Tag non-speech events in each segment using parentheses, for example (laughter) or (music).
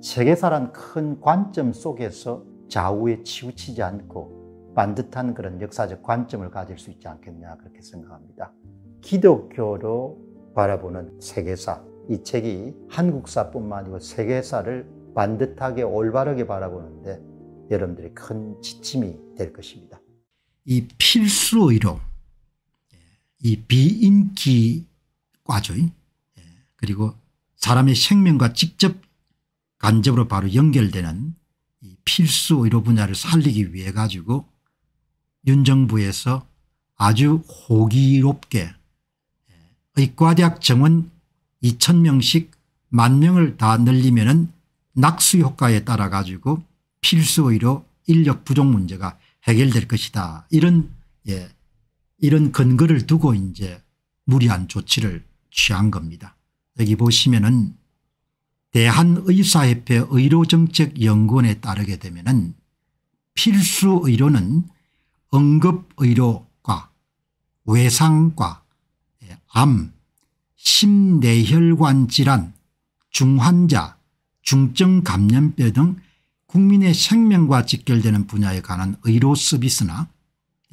세계사란 큰 관점 속에서 좌우에 치우치지 않고 반듯한 그런 역사적 관점을 가질 수 있지 않겠냐 그렇게 생각합니다. 기독교로 바라보는 세계사 이 책이 한국사뿐만 아니고 세계사를 반듯하게 올바르게 바라보는데 여러분들이 큰 지침이 될 것입니다. 이 필수 이론, 이 비인기과죠. 예, 그리고 사람의 생명과 직접 간접으로 바로 연결되는 이 필수 의료 분야를 살리기 위해 가지고 윤 정부에서 아주 호기롭게 예, 의과대학 정원 2천명씩 만명을 다 늘리면 은 낙수 효과에 따라 가지고 필수 의료 인력 부족 문제가 해결될 것이다. 이런 예, 이런 근거를 두고 이제 무리한 조치를 취한 겁니다. 여기 보시면은 대한의사협회 의료정책연구원에 따르게 되면 필수의료는 응급의료과 외상과 예, 암 심내혈관 질환 중환자 중증감염병 등 국민의 생명과 직결되는 분야에 관한 의료 서비스나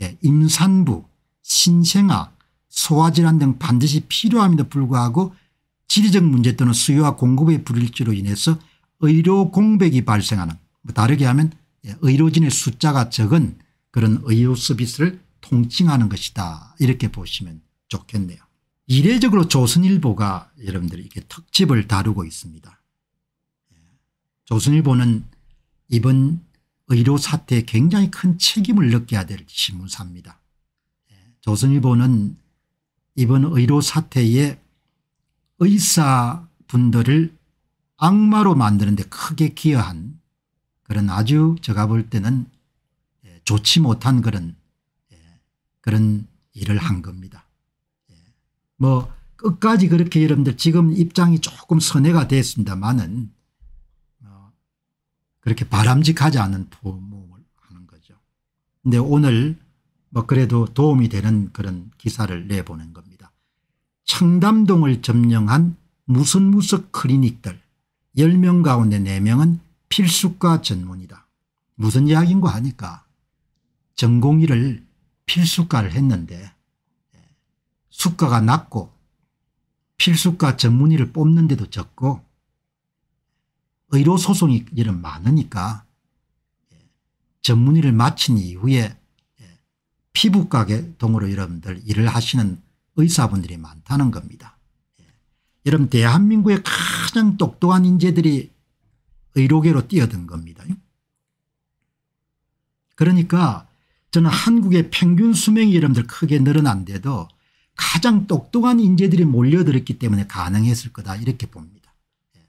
예, 임산부 신생아 소화질환등 반드시 필요함에도 불구하고 지리적 문제 또는 수요와 공급의 불일치로 인해서 의료 공백이 발생하는 뭐 다르게 하면 예, 의료진의 숫자가 적은 그런 의료 서비스를 통칭하는 것이다 이렇게 보시면 좋겠네요. 이례적으로 조선일보가 여러분들이 렇게 특집을 다루고 있습니다. 예, 조선일보는 이번 의료 사태에 굉장히 큰 책임을 느껴야 될 신문사입니다. 예, 조선일보는 이번 의료 사태에 의사분들을 악마로 만드는 데 크게 기여한 그런 아주 제가 볼 때는 예, 좋지 못한 그런 예, 그런 일을 한 겁니다. 예. 뭐 끝까지 그렇게 여러분들 지금 입장이 조금 선회가 됐습니다만은 어, 그렇게 바람직하지 않은 도움을 하는 거죠. 근데 오늘 뭐 그래도 도움이 되는 그런 기사를 내보낸 겁니다. 청담동을 점령한 무슨무슨 클리닉들 10명 가운데 4명은 필수과 전문이다. 무슨 이야기인가 하니까 전공의를 필수과를 했는데 예, 수가가 낮고 필수과 전문의를 뽑는 데도 적고 의료소송이 이런 많으니까 예, 전문의를 마친 이후에 예, 피부과 계 동으로 여러분들 일을 하시는 의사분들이 많다는 겁니다. 예. 여러분 대한민국의 가장 똑똑한 인재들이 의료계로 뛰어든 겁니다. 그러니까 저는 한국의 평균 수명이 여러분들 크게 늘어난데도 가장 똑똑한 인재들이 몰려들었기 때문에 가능했을 거다 이렇게 봅니다. 예.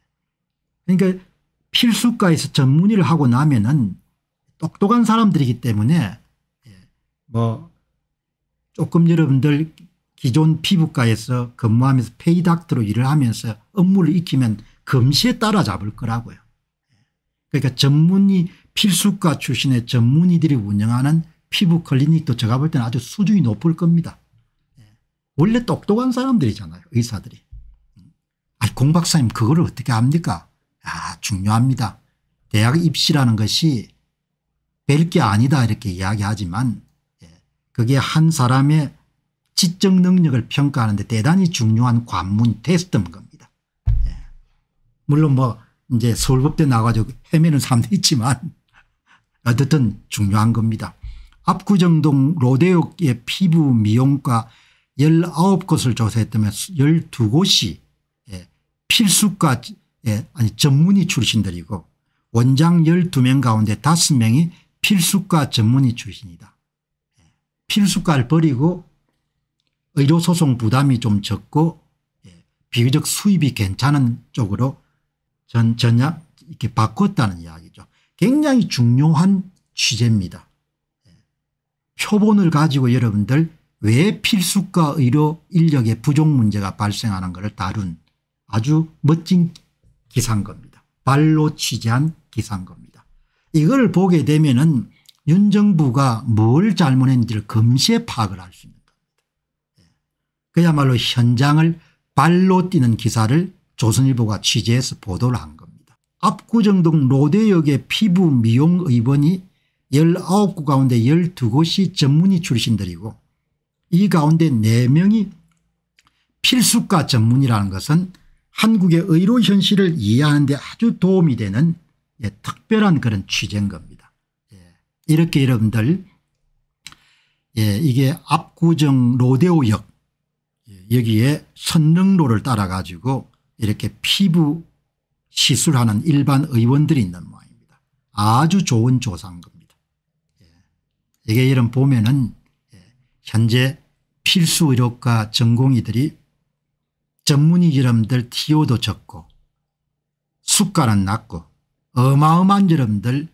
그러니까 필수과에서 전문의를 하고 나면은 똑똑한 사람들이기 때문에 예. 뭐 조금 여러분들 기존 피부과에서 근무하면서 페이닥트로 일을 하면서 업무를 익히면 금시에 따라잡을 거라고요. 그러니까 전문의 필수과 출신의 전문의들이 운영하는 피부 클리닉도 제가 볼 때는 아주 수준이 높을 겁니다. 예. 원래 똑똑한 사람들이잖아요. 의사들이. 아니 공 박사님 그거 어떻게 합니까? 아 중요합니다. 대학 입시라는 것이 별 게 아니다 이렇게 이야기하지만 예, 그게 한 사람의 지적 능력을 평가하는 데 대단히 중요한 관문 테스트인 겁니다. 예. 물론 뭐 이제 서울법대 나와가지고 헤매는 사람도 있지만 (laughs) 어쨌든 중요한 겁니다. 압구정동 로데오의 피부 미용과 19곳을 조사했다면 12곳이 예. 필수과 예. 아니 전문의 출신들이고 원장 12명 가운데 5명이 필수과 전문의 출신이다. 예, 필수과를 버리고 의료소송 부담이 좀 적고 예, 비교적 수입이 괜찮은 쪽으로 전, 전략 이렇게 바꿨다는 이야기죠. 굉장히 중요한 취재입니다. 예, 표본을 가지고 여러분들 왜 필수과 의료 인력의 부족 문제가 발생하는 것을 다룬 아주 멋진 기사인 겁니다. 발로 취재한 기사인 겁니다. 이걸 보게 되면 은윤 정부가 뭘 잘못했는지를 금시에 파악을 할 수 있습니다. 그야말로 현장을 발로 뛰는 기사를 조선일보가 취재해서 보도를 한 겁니다. 압구정동 로데역의 피부 미용 의원이 19구 가운데 12곳이 전문의 출신들이고 이 가운데 4명이 필수과 전문이라는 것은 한국의 의료 현실을 이해하는 데 아주 도움이 되는 예, 특별한 그런 취재인 겁니다. 예, 이렇게 여러분들 예, 이게 압구정 로데오역 여기에 선릉로를 따라 가지고 이렇게 피부 시술하는 일반 의원들이 있는 모양입니다. 아주 좋은 조사인 겁니다. 예. 이게 이런 보면은 예. 현재 필수 의료과 전공의들이 전문의 이름들 TO도 적고 수가는 낮고 어마어마한 이름들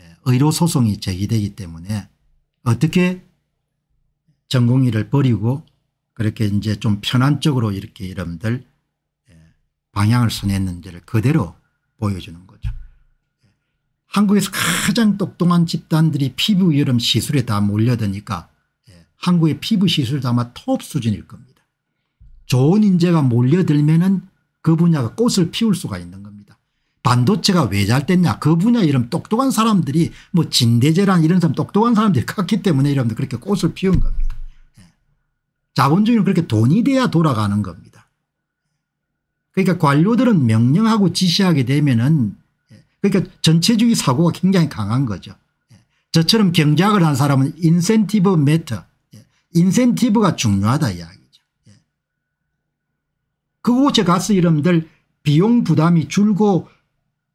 예, 의료소송이 제기되기 때문에 어떻게 전공의를 버리고 그렇게 이제 좀편안적으로 이렇게 여러분들 예, 방향을 선했는지를 그대로 보여주는 거죠. 예. 한국에서 가장 똑똑한 집단들이 피부 여름 시술에 다 몰려드니까 예, 한국의 피부 시술도 아마 톱 수준일 겁니다. 좋은 인재가 몰려들면 은그 분야가 꽃을 피울 수가 있는 겁니다. 반도체가 왜 잘 됐냐 그 분야 이런 똑똑한 사람들이 뭐 진대재란 이런 사람 똑똑한 사람들이 (laughs) 갔기 때문에 이러분들 그렇게 꽃을 피운 겁니다. 자본주의는 그렇게 돈이 돼야 돌아가는 겁니다. 그러니까 관료들은 명령하고 지시하게 되면은 예, 그러니까 전체주의 사고가 굉장히 강한 거죠. 예, 저처럼 경제학을 한 사람은 인센티브 메터 인센티브가 중요하다 이야기죠. 예. 그곳에 가서 이름들 비용 부담이 줄고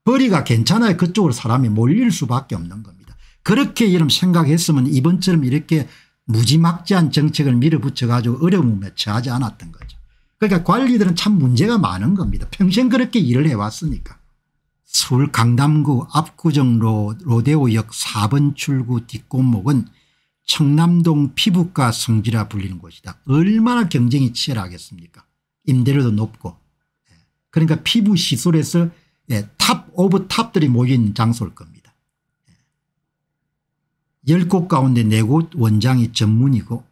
벌이가 괜찮아야 그쪽으로 사람이 몰릴 수밖에 없는 겁니다. 그렇게 이름 생각했으면 이번처럼 이렇게 무지막지한 정책을 밀어붙여 가지고 어려움에 처하지 않았던 거죠. 그러니까 관리들은 참 문제가 많은 겁니다. 평생 그렇게 일을 해왔으니까. 서울 강남구 압구정 로, 로데오역 4번 출구 뒷골목은 청남동 피부과 성지라 불리는 곳이다. 얼마나 경쟁이 치열하겠습니까 임대료도 높고 예. 그러니까 피부 시술에서 예, 탑 오브 탑들이 모인 장소일 겁니다. 10곳 가운데 4곳 원장이 전문이고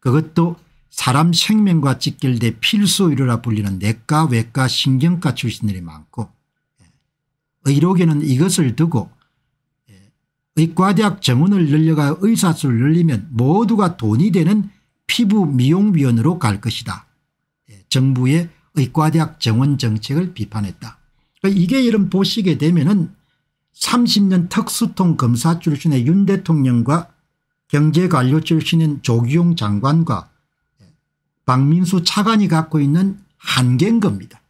그것도 사람 생명과 직결돼 필수 의료라 불리는 내과 외과 신경과 출신들이 많고 예. 의료계는 이것을 두고 예. 의과대학 정원을 늘려가 의사수를 늘리면 모두가 돈이 되는 피부 미용위원으로 갈 것이다. 예. 정부의 의과대학 정원 정책을 비판했다. 그러니까 이게 여러분 보시게 되면 은 30년 특수통 검사 출신의 윤 대통령과 경제관료 출신인 조기용 장관과 박민수 차관이 갖고 있는 한계인 겁니다.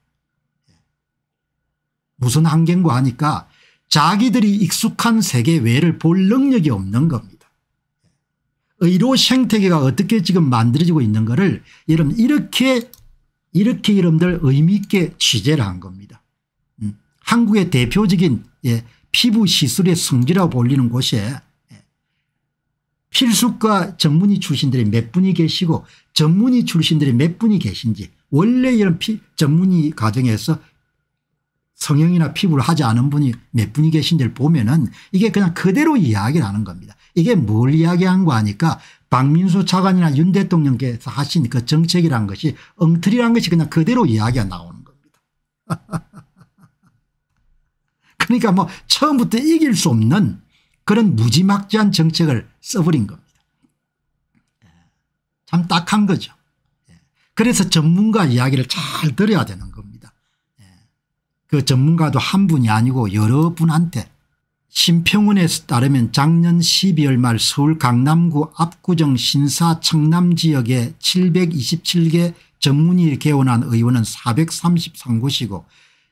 무슨 한계인고 하니까 자기들이 익숙한 세계 외를 볼 능력이 없는 겁니다. 의료 생태계가 어떻게 지금 만들어지고 있는 거를 여러분 이렇게 이렇게 여러분들 의미 있게 취재를 한 겁니다. 음. 한국의 대표적인 예, 피부 시술의 성지라고 불리는 곳에 필수과 전문의 출신들이 몇 분이 계시고 전문의 출신들이 몇 분이 계신지 원래 이런 피, 전문의 과정에서 성형이나 피부를 하지 않은 분이 몇 분이 계신지를 보면은 이게 그냥 그대로 이야기를 하는 겁니다. 이게 뭘 이야기한 거아니까 박민수 차관이나 윤 대통령께서 하신 그 정책이란 것이 엉터리란 것이 그냥 그대로 이야기가 나오는 겁니다. (laughs) 그러니까 뭐 처음부터 이길 수 없는 그런 무지막지한 정책을 써버린 겁니다. 예. 참 딱한 거죠. 예. 그래서 전문가 이야기를 잘 들어야 되는 겁니다. 예. 그 전문가도 한 분이 아니고 여러 분한테 심평원에 따르면 작년 12월 말 서울 강남구 압구정 신사 청남 지역에 727개 전문의 개원한 의원은 433곳이고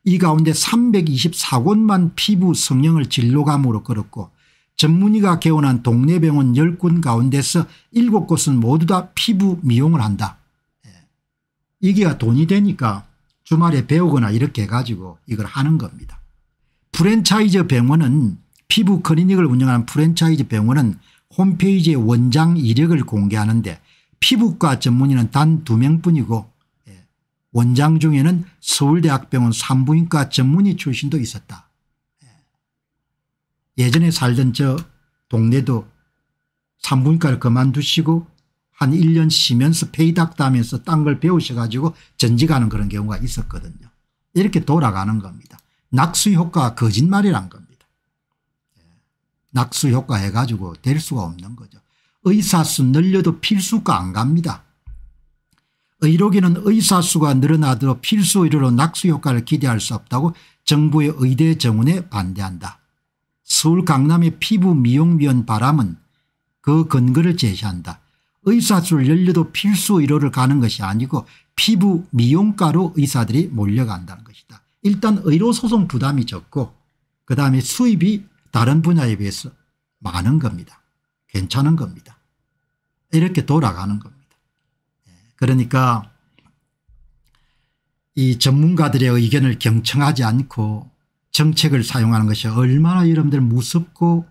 이 가운데 324곳만 피부 성형을 진로감으로 걸었고 전문의가 개원한 동네 병원 1 0군 가운데서 7곳은 모두 다 피부 미용을 한다. 예. 이게 돈이 되니까 주말에 배우거나 이렇게 해가지고 이걸 하는 겁니다. 프랜차이즈 병원은 피부 클리닉을 운영하는 프랜차이즈 병원은 홈페이지에 원장 이력을 공개하는데 피부과 전문의는 단 2명뿐이고 원장 중에는 서울대학병원 산부인과 전문의 출신도 있었다. 예. 예전에 살던 저 동네도 산부인과를 그만두시고 한 1년 쉬면서 페이닥다면서 딴 걸 배우셔가지고 전직하는 그런 경우가 있었거든요. 이렇게 돌아가는 겁니다. 낙수효과가 거짓말이란 겁니다. 예. 낙수효과 해가지고 될 수가 없는 거죠. 의사수 늘려도 필수가안 갑니다. 의료계는 의사 수가 늘어나도 필수 의료로 낙수 효과를 기대할 수 없다고 정부의 의대 정원에 반대한다. 서울 강남의 피부 미용위원 바람은 그 근거를 제시한다. 의사수를 열려도 필수 의료를 가는 것이 아니고 피부 미용과로 의사들이 몰려간다는 것이다. 일단 의료소송 부담이 적고 그다음에 수입이 다른 분야에 비해서 많은 겁니다. 괜찮은 겁니다. 이렇게 돌아가는 겁니다. 그러니까 이 전문가들의 의견을 경청하지 않고 정책을 사용하는 것이 얼마나 여러분들 무섭고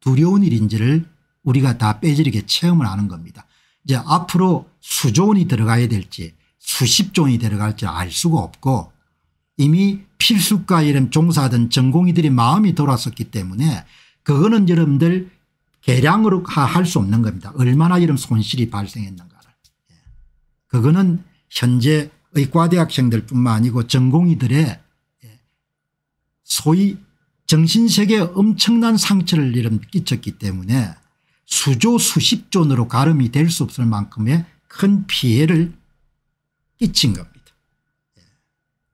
두려운 일인지를 우리가 다 빼지르게 체험을 하는 겁니다. 이제 앞으로 수조원이 들어가야 될지 수십 종이 들어갈지 알 수가 없고 이미 필수과 이런 종사하던 전공의들이 마음이 돌아섰기 때문에 그거는 여러분들 계량으로 할 수 없는 겁니다. 얼마나 이런 손실이 발생했는가. 그거는 현재 의과대학생들 뿐만 아니고 전공의들의 예, 소위 정신세계에 엄청난 상처를 이런 끼쳤기 때문에 수조 수십 존으로 가름이 될 수 없을 만큼의 큰 피해를 끼친 겁니다. 예.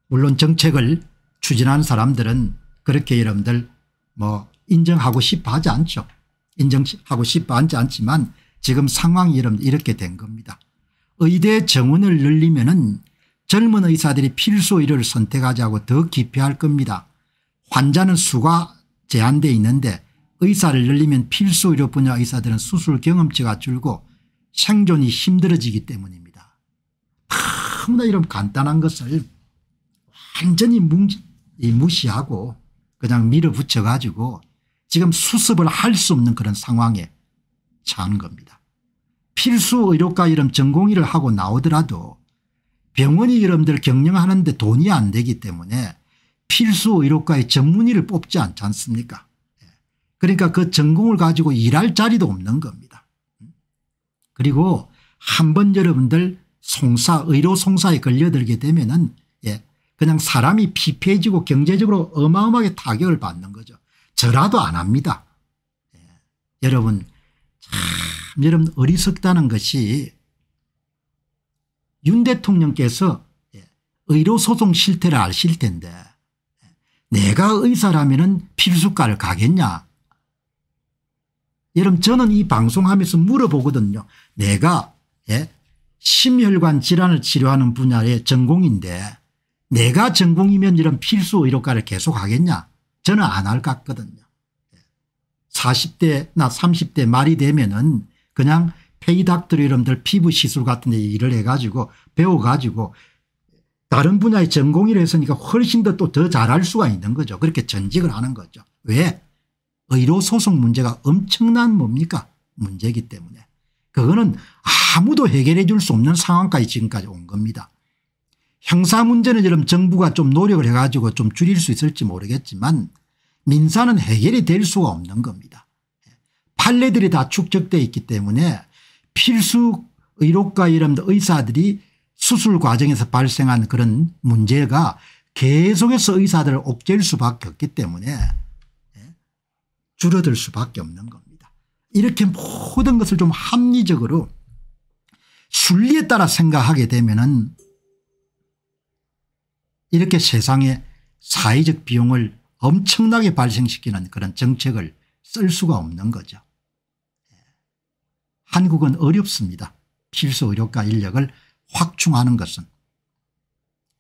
물론 정책을 추진한 사람들은 그렇게 여러분들 뭐 인정하고 싶어 하지 않죠. 인정하고 싶어 하지 않지만 지금 상황이 이렇게 된 겁니다. 의대 정원을 늘리면 젊은 의사들이 필수 의료를 선택하자고더 기피할 겁니다. 환자는 수가 제한되어 있는데 의사를 늘리면 필수 의료 분야 의사들은 수술 경험치가 줄고 생존이 힘들어지기 때문입니다. 아무나 이런 간단한 것을 완전히 무시하고 그냥 밀어붙여 가지고 지금 수습을 할 수 없는 그런 상황에 처한 겁니다. 필수 의료과 이름 전공의를 하고 나오더라도 병원이 이름들 경영하는데 돈이 안 되기 때문에 필수 의료과의 전문의를 뽑지 않지 않습니까 예. 그러니까 그 전공을 가지고 일할 자리도 없는 겁니다. 음. 그리고 한번 여러분들 송사 의료 송사에 걸려들게 되면 은 예, 그냥 사람이 피폐해지고 경제적으로 어마어마하게 타격을 받는 거죠. 저라도 안 합니다. 예, 여러분 참 여러분 어리석다는 것이 윤 대통령께서 예, 의료소송 실태를 아실 텐데 내가 의사라면 필수과를 가겠냐 여러분 저는 이 방송하면서 물어보거든요. 내가 예? 심혈관 질환을 치료하는 분야의 전공인데 내가 전공이면 이런 필수 의료과를 계속 하겠냐 저는 안 할 것 같거든요. 40대나 예, 30대 말이 되면 은 그냥 페이닥들 이름들 피부 시술 같은 데 일을 해가지고 배워가지고 다른 분야의 전공이라 했으니까 훨씬 더 또 더 잘할 수가 있는 거죠. 그렇게 전직을 하는 거죠. 왜? 의료소송 문제가 엄청난 뭡니까? 문제이기 때문에. 그거는 아무도 해결해 줄 수 없는 상황까지 지금까지 온 겁니다. 형사 문제는 이런 정부가 좀 노력을 해가지고 좀 줄일 수 있을지 모르겠지만 민사는 해결이 될 수가 없는 겁니다. 판례들이 다축적되어 있기 때문에 필수 의료과 이런 의사들이 수술 과정에서 발생한 그런 문제가 계속해서 의사들을 옥죄일 수밖에 없기 때문에 예, 줄어들 수밖에 없는 겁니다. 이렇게 모든 것을 좀 합리적으로 순리에 따라 생각하게 되면 은 이렇게 세상에 사회적 비용을 엄청나게 발생시키는 그런 정책을 쓸 수가 없는 거죠. 한국은 어렵습니다. 필수 의료과 인력을 확충하는 것은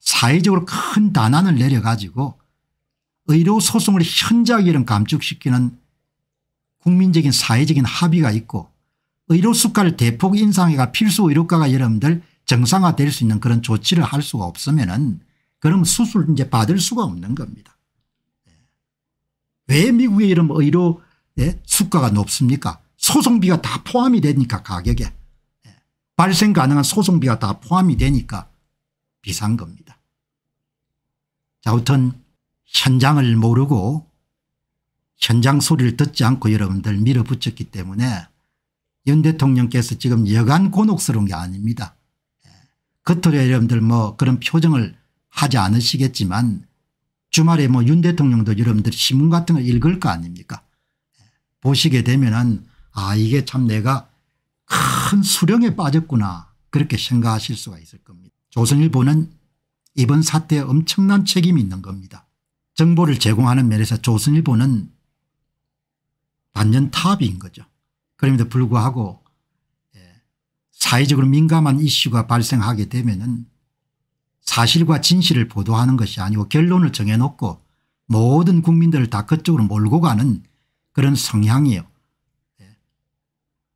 사회적으로 큰 단안을 내려가지고 의료 소송을 현저하게 감축시키는 국민적인 사회적인 합의가 있고 의료 수가를 대폭 인상해가 필수 의료과가 여러분들 정상화될 수 있는 그런 조치를 할 수가 없으면 은 그럼 수술 이제 받을 수가 없는 겁니다. 예. 왜 미국의 이런 뭐 의료 예, 수가가 높습니까 소송비가 다 포함이 되니까 가격에 예. 발생 가능한 소송비가 다 포함이 되니까 비싼 겁니다. 자 아무튼 현장을 모르고 현장 소리를 듣지 않고 여러분들 밀어붙였기 때문에 윤 대통령께서 지금 여간 곤혹스러운 게 아닙니다. 예. 겉으로 여러분들 뭐 그런 표정을 하지 않으시겠지만 주말에 뭐 윤 대통령도 여러분들 신문 같은 걸 읽을 거 아닙니까 예. 보시게 되면은 아 이게 참 내가 큰 수령에 빠졌구나 그렇게 생각하실 수가 있을 겁니다. 조선일보는 이번 사태에 엄청난 책임이 있는 겁니다. 정보를 제공하는 면에서 조선일보는 반년 탑인 거죠. 그럼에도 불구하고 예, 사회적으로 민감한 이슈가 발생하게 되면은 사실과 진실을 보도하는 것이 아니고 결론을 정해놓고 모든 국민들을 다 그쪽으로 몰고 가는 그런 성향이 에요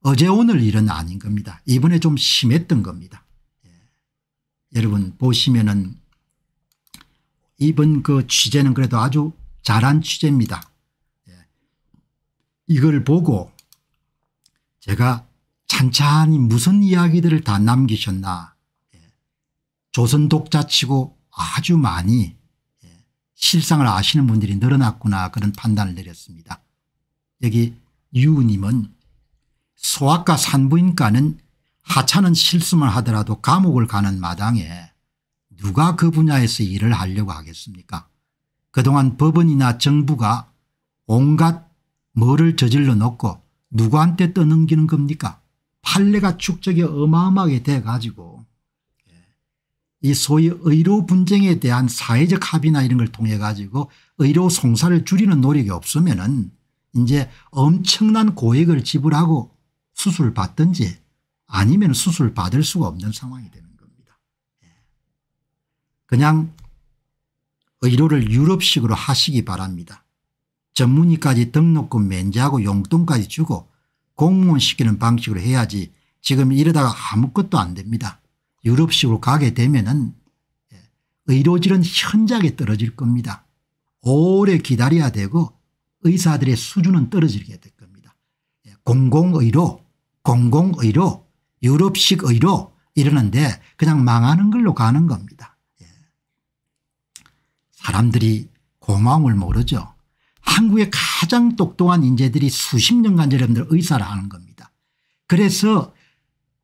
어제 오늘 일은 아닌 겁니다. 이번에 좀 심했던 겁니다. 예. 여러분 보시면은 이번 그 취재는 그래도 아주 잘한 취재입니다. 예. 이걸 보고 제가 찬찬히 무슨 이야기들을 다 남기셨나 예. 조선 독자치고 아주 많이 예. 실상을 아시는 분들이 늘어났구나 그런 판단을 내렸습니다. 여기 유우님은 소아과 산부인과는 하찮은 실수만 하더라도 감옥을 가는 마당에 누가 그 분야에서 일을 하려고 하겠습니까 그동안 법원이나 정부가 온갖 뭐를 저질러 놓고 누구한테 떠넘기는 겁니까 판례가 축적이 어마어마하게 돼 가지고 예. 이 소위 의료 분쟁에 대한 사회적 합의나 이런 걸 통해 가지고 의료 송사를 줄이는 노력이 없으면 은 이제 엄청난 고액을 지불하고 수술 받든지 아니면 수술 받을 수가 없는 상황이 되는 겁니다. 예. 그냥 의료를 유럽식으로 하시기 바랍니다. 전문의까지 등록금 면제하고 용돈까지 주고 공무원 시키는 방식으로 해야지 지금 이러다가 아무것도 안 됩니다. 유럽식으로 가게 되면 은 예, 의료질은 현저하게 떨어질 겁니다. 오래 기다려야 되고 의사들의 수준은 떨어지게 될 겁니다. 공공의료 공공의료 유럽식 의료 이러는데 그냥 망하는 걸로 가는 겁니다. 예. 사람들이 고마움을 모르죠. 한국의 가장 똑똑한 인재들이 수십 년간 여러분들 의사를 하는 겁니다. 그래서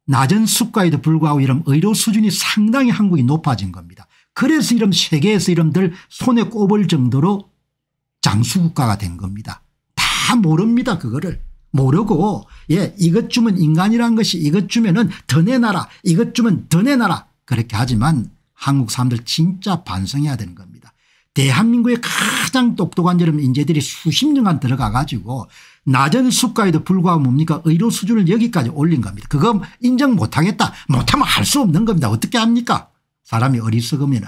낮은 수가에도 불구하고 이런 의료 수준이 상당히 한국이 높아진 겁니다. 그래서 이런 세계에서 이런들 손에 꼽을 정도로 장수국가가 된 겁니다. 다 모릅니다 그거를. 모르고 예 이것 주면 인간이란 것이 이것 주면은 더 내놔라 이것 주면 더 내놔라 그렇게 하지만 한국 사람들 진짜 반성해야 되는 겁니다. 대한민국의 가장 똑똑한 여러 인재들이 수십 년간 들어가 가지고 낮은 수가에도 불구하고 뭡니까 의료 수준을 여기까지 올린 겁니다. 그거 인정 못하겠다. 못하면 할 수 없는 겁니다. 어떻게 합니까 사람이 어리석으면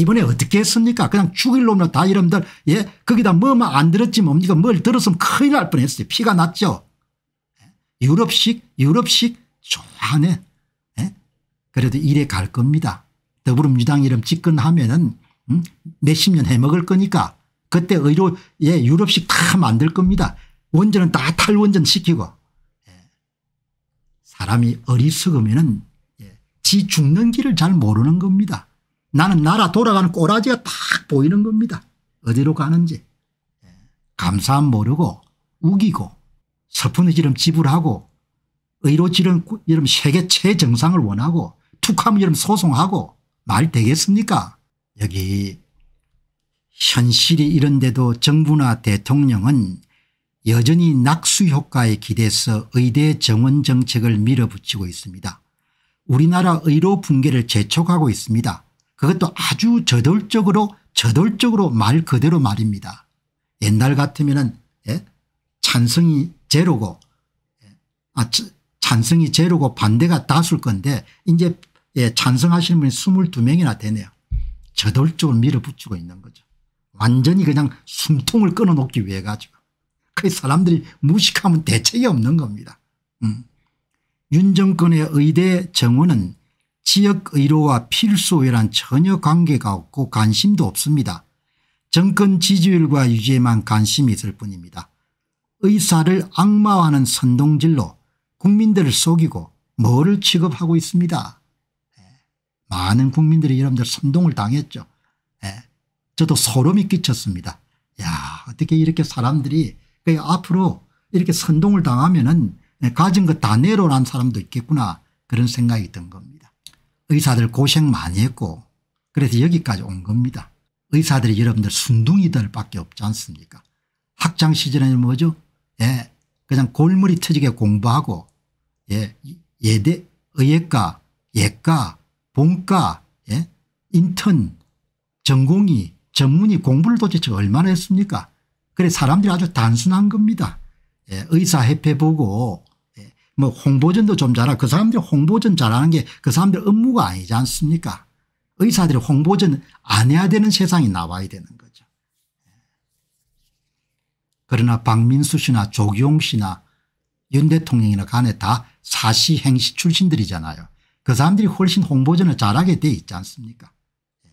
이번에 어떻게 했습니까 그냥 죽일 놈이나 다여러들예 거기다 뭐만 안 들었지 뭡니까 뭘 들었으면 큰일 날 뻔했어요 피가 났죠 예? 유럽식 유럽식 좋아하네 예? 그래도 이래 갈 겁니다 더불어민주당 이름 집권하면 은 음? 몇십 년 해먹을 거니까 그때 의료 예 유럽식 다 만들 겁니다 원전은 다 탈원전 시키고 예. 사람이 어리석으면 은지 예, 죽는 길을 잘 모르는 겁니다 나는 나라 돌아가는 꼬라지가 딱 보이는 겁니다. 어디로 가는지. 감사함 모르고 우기고 서푼의 지름 지불하고 의로 지름 이름 세계 최정상을 원하고 툭하면 이름 소송하고 말 되겠습니까 여기 현실이 이런데도 정부나 대통령은 여전히 낙수 효과에 기대서 의대 정원 정책을 밀어붙이고 있습니다. 우리나라 의료 붕괴를 재촉하고 있습니다. 그것도 아주 저돌적으로 저돌적으로 말 그대로 말입니다. 옛날 같으면은 예? 찬성이 제로고 예? 아, 찬성이 제로고 반대가 다수일 건데 이제 예, 찬성하시는 분이 22명이나 되네요. 저돌적으로 밀어붙이고 있는 거죠. 완전히 그냥 숨통을 끊어놓기 위해 가지고. 그 사람들이 무식하면 대책이 없는 겁니다. 음. 윤정권의 의대 정원은 지역의료와 필수의란 전혀 관계가 없고 관심도 없습니다. 정권 지지율과 유지에만 관심이 있을 뿐입니다. 의사를 악마화하는 선동질로 국민들을 속이고 뭐를 취급하고 있습니다. 예, 많은 국민들이 여러분들 선동을 당했죠. 예, 저도 소름이 끼쳤습니다. 야 어떻게 이렇게 사람들이 그러니까 앞으로 이렇게 선동을 당하면 은 예, 가진 것 다 내로란 사람도 있겠구나 그런 생각이 든 겁니다. 의사들 고생 많이 했고 그래서 여기까지 온 겁니다. 의사들이 여러분들 순둥이들 밖에 없지 않습니까 학창 시절에는 뭐죠 예 그냥 골머리 터지게 공부하고 예 예대 의예과 예과 본과 예 인턴 전공이 전문이 공부를 도대체 얼마나 했습니까 그래 사람들이 아주 단순한 겁니다. 예, 의사 협회 보고 뭐 홍보전도 좀 잘하고 그 사람들이 홍보전 잘하는 게 그 사람들 업무가 아니지 않습니까 의사들이 홍보전 안 해야 되는 세상이 나와야 되는 거죠. 그러나 박민수 씨나 조기용 씨나 윤 대통령이나 간에 그 다 사시 행시 출신들이잖아요. 그 사람들이 훨씬 홍보전을 잘하게 돼 있지 않습니까 예.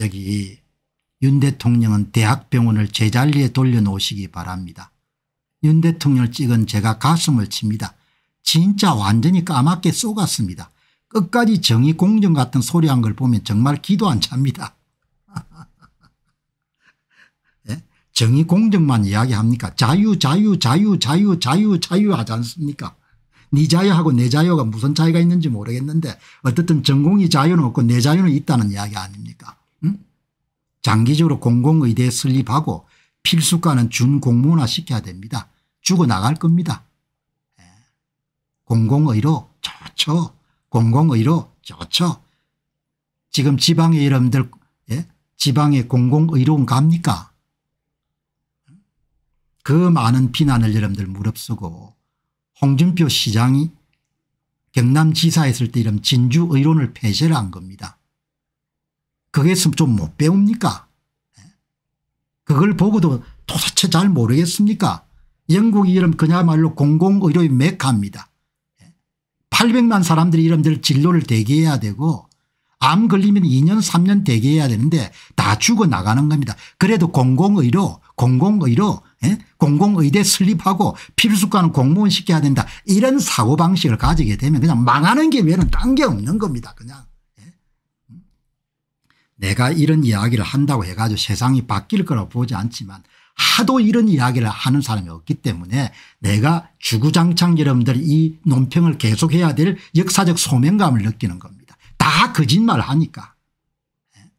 여기 윤 대통령은 대학병원을 제자리에 돌려놓으시기 바랍니다. 윤 대통령을 찍은 제가 가슴을 칩니다. 진짜 완전히 까맣게 쏘갔습니다. 끝까지 정의 공정 같은 소리한 걸 보면 정말 기도 안 찹니다. (laughs) 예? 정의 공정만 이야기합니까 자유 자유 자유 자유 자유 자유 하지 않습니까 네 자유하고 내 자유가 무슨 차이가 있는지 모르겠는데 어쨌든 전공이 자유는 없고 내 자유는 있다는 이야기 아닙니까 응? 장기적으로 공공의대에 설립하고 필수과는 준공문화 시켜야 됩니다. 죽어나갈 겁니다. 예. 공공의로 좋죠. 공공의로 좋죠. 지금 지방의 여러분들 예? 지방의 공공의로는 갑니까? 그 많은 비난을 여러분들 무릅쓰고 홍준표 시장이 경남지사에 있을 때 이런 진주의론을 폐쇄를 한 겁니다. 그게 좀 못 배웁니까? 예? 그걸 보고도 도대체 잘 모르겠습니까? 영국이 이름 그야말로 공공의료의 메카입니다. 800만 사람들이 이름들 진료를 대기해야 되고 암 걸리면 2년 3년 대기해야 되는데 다 죽어나가는 겁니다. 그래도 공공의료 공공의료 예? 공공의대 설립하고 필수과는 공무원 시켜야 된다 이런 사고방식을 가지게 되면 그냥 망하는 게 외에는 딴 게 없는 겁니다. 그냥 예? 음? 내가 이런 이야기를 한다고 해가지고 세상이 바뀔 거라고 보지 않지만 하도 이런 이야기를 하는 사람이 없기 때문에 내가 주구장창 여러분들 이 논평을 계속해야 될 역사적 소명감을 느끼는 겁니다. 다 거짓말 하니까. 예?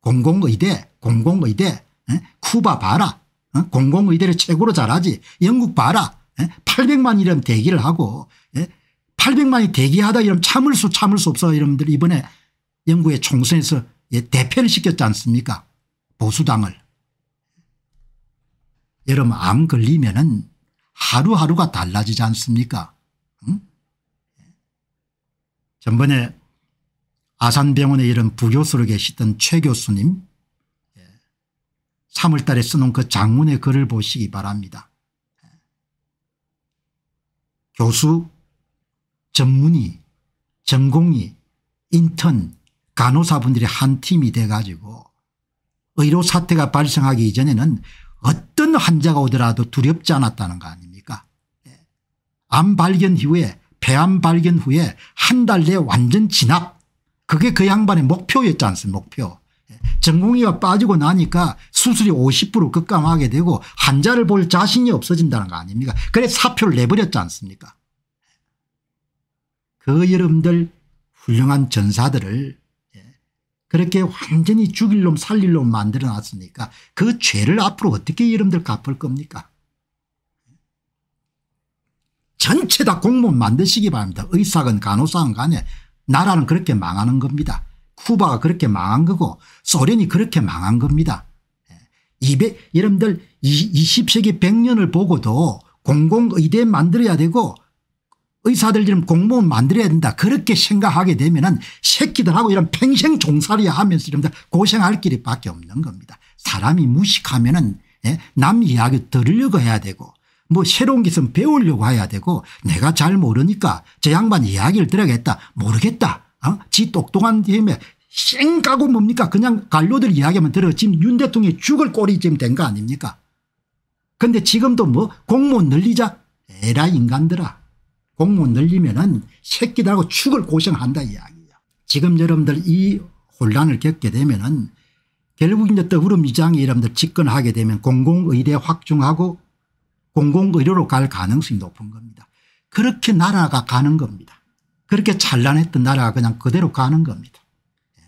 공공의대 공공의대 예? 쿠바 봐라. 어? 공공의대를 최고로 잘하지 영국 봐라. 800만 예? 이름 대기를 하고 800만이 대기하다 이러면 참을 수 참을 수 없어 여러분들 이번에 영국의 총선에서 대패를 시켰지 않습니까 보수당을 여러분 암 걸리면은 하루하루가 달라지지 않습니까? 응? 전번에 아산병원에 이런 부교수로 계시던 최 교수님 3월달에 예, 쓰는 그 장문의 글을 보시기 바랍니다. 예. 교수, 전문의, 전공의, 인턴, 간호사분들이 한 팀이 돼가지고 의료 사태가 발생하기 이전에는 어떤 환자가 오더라도 두렵지 않았다는 거 아닙니까 예. 암 발견 이후에 폐암 발견 후에 한 달 내에 완전 진압 그게 그 양반의 목표였지 않습니까 목표 예. 전공의가 빠지고 나니까 수술이 50% 급감하게 되고 환자를 볼 자신이 없어진다는 거 아닙니까 그래 사표를 내버렸지 않습니까 그 여러분들 훌륭한 전사들을 그렇게 완전히 죽일 놈 살릴 놈 만들어 놨으니까 그 죄를 앞으로 어떻게 여러분들 갚을 겁니까 전체 다 공무원 만드시기 바랍니다. 의사건 간호사건 간에 나라는 그렇게 망하는 겁니다. 쿠바가 그렇게 망한 거고 소련이 그렇게 망한 겁니다. 200, 예. 여러분들 20세기 100년을 보고도 공공의대 만들어야 되고 의사들 이름 공무원 만들어야 된다 그렇게 생각하게 되면은 새끼들하고 이런 평생 종살이 하면서 이런면 고생할 길이밖에 없는 겁니다. 사람이 무식하면은 예? 남 이야기 들으려고 해야 되고 뭐 새로운 것은 배우려고 해야 되고 내가 잘 모르니까 저 양반 이야기를 들어야겠다 모르겠다 어? 지 똑똑한 힘에 쌩가고 뭡니까 그냥 관료들 이야기하면 들어 지금 윤 대통령이 죽을 꼴이 지금 된 거 아닙니까 근데 지금도 뭐 공무원 늘리자 에라 인간들아 공무 늘리면은 새끼들하고 축을 고생한다 이야기야. 지금 여러분들 이 혼란을 겪게 되면은 결국 이제 더불어 미장이 여러분들 집권하게 되면 공공의대 확충하고 공공의료로 갈 가능성이 높은 겁니다. 그렇게 나라가 가는 겁니다. 그렇게 찬란했던 나라가 그냥 그대로 가는 겁니다. 예.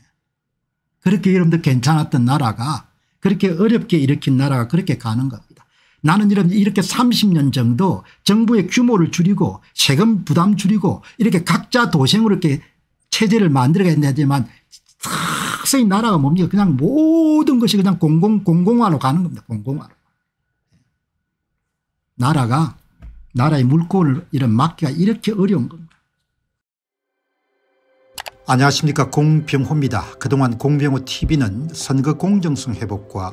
그렇게 여러분들 괜찮았던 나라가 그렇게 어렵게 일으킨 나라가 그렇게 가는 겁니다. 나는 이렇게 30년 정도 정부의 규모를 줄이고 세금 부담 줄이고 이렇게 각자 도생으로 이렇게 체제를 만들어야되지만서히 나라가 뭡니까 그냥 모든 것이 그냥 공공 공공화로 가는 겁니다. 공공화로. 나라가 나라의 물권을 이런 막기가 이렇게 어려운 겁니다. 안녕하십니까 공병호입니다. 그동안 공병호 tv는 선거 공정성 회복과